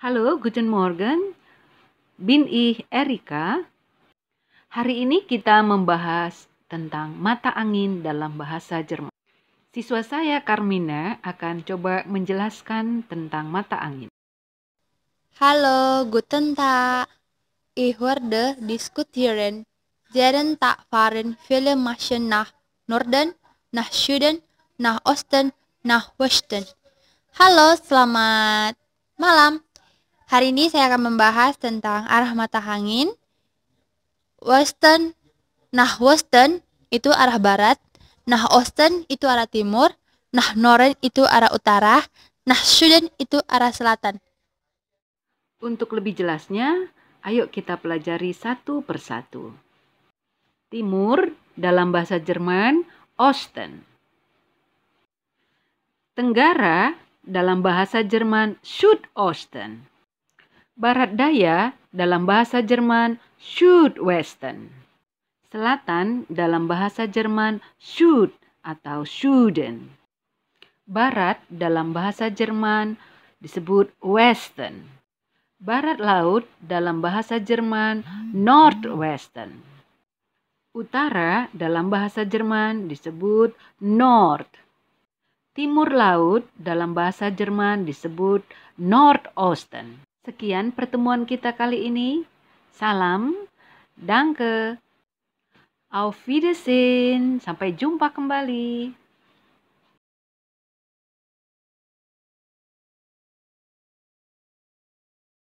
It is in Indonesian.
Halo, guten Morgen. Bin ich Erika. Hari ini kita membahas tentang mata angin dalam bahasa Jerman. Siswa saya Carmina akan coba menjelaskan tentang mata angin. Halo, guten Tag. Ich werde diskutieren. Deren tak fahren viele Maschen nach Norden, nach Süden, nach Osten, nach Westen. Halo, selamat malam. Hari ini saya akan membahas tentang arah mata angin. Western, nah western itu arah barat, nah osten itu arah timur, nah noren itu arah utara, nah Sudan itu arah selatan. Untuk lebih jelasnya, ayo kita pelajari satu persatu. Timur dalam bahasa Jerman Osten. Tenggara dalam bahasa Jerman Südosten barat daya dalam bahasa Jerman Western, Selatan dalam bahasa Jerman Süd atau Süden. Barat dalam bahasa Jerman disebut Western, Barat laut dalam bahasa Jerman Nordwesten. Utara dalam bahasa Jerman disebut Nord. Timur laut dalam bahasa Jerman disebut Nordosten. Sekian pertemuan kita kali ini. Salam, danke, auf Wiedersehen, sampai jumpa kembali.